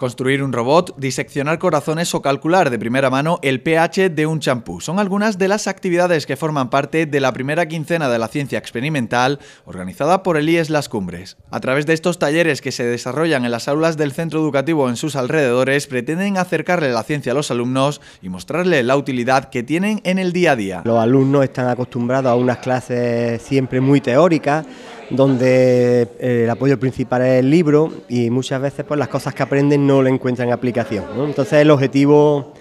Construir un robot, diseccionar corazones o calcular de primera mano el pH de un champú son algunas de las actividades que forman parte de la primera quincena de la ciencia experimental organizada por el IES Las Cumbres. A través de estos talleres que se desarrollan en las aulas del centro educativo en sus alrededores, pretenden acercarle la ciencia a los alumnos y mostrarle la utilidad que tienen en el día a día. Los alumnos están acostumbrados a unas clases siempre muy teóricas donde eh, el apoyo principal es el libro y muchas veces pues, las cosas que aprenden no le encuentran aplicación. Entonces el objetivo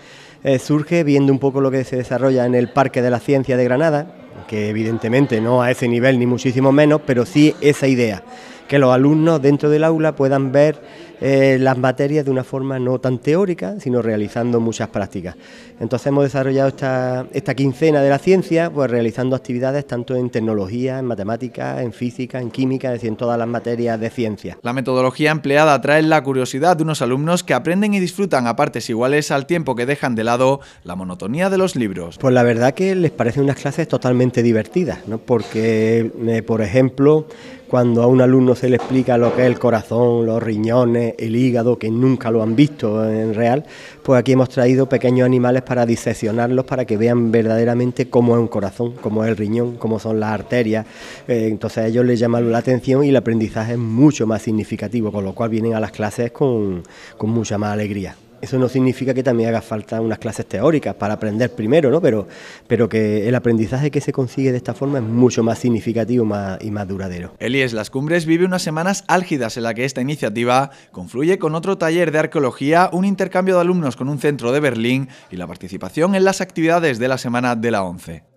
eh, surge viendo un poco lo que se desarrolla en el Parque de la Ciencia de Granada, que evidentemente no a ese nivel ni muchísimo menos, pero sí esa idea que los alumnos dentro del aula puedan ver eh, las materias de una forma no tan teórica, sino realizando muchas prácticas. Entonces hemos desarrollado esta, esta quincena de la ciencia, pues realizando actividades tanto en tecnología, en matemáticas, en física, en química, es decir, en todas las materias de ciencia. La metodología empleada atrae la curiosidad de unos alumnos que aprenden y disfrutan a partes iguales al tiempo que dejan de lado la monotonía de los libros. Pues la verdad que les parecen unas clases totalmente divertidas, ¿no? porque, eh, por ejemplo, cuando a un alumno se le explica lo que es el corazón, los riñones, el hígado, que nunca lo han visto en real, pues aquí hemos traído pequeños animales para diseccionarlos, para que vean verdaderamente cómo es un corazón, cómo es el riñón, cómo son las arterias. Eh, entonces a ellos les llama la atención y el aprendizaje es mucho más significativo, con lo cual vienen a las clases con, con mucha más alegría. Eso no significa que también haga falta unas clases teóricas para aprender primero, ¿no? Pero, pero que el aprendizaje que se consigue de esta forma es mucho más significativo y más duradero. Elías Las Cumbres vive unas semanas álgidas en la que esta iniciativa confluye con otro taller de arqueología, un intercambio de alumnos con un centro de Berlín y la participación en las actividades de la Semana de la ONCE.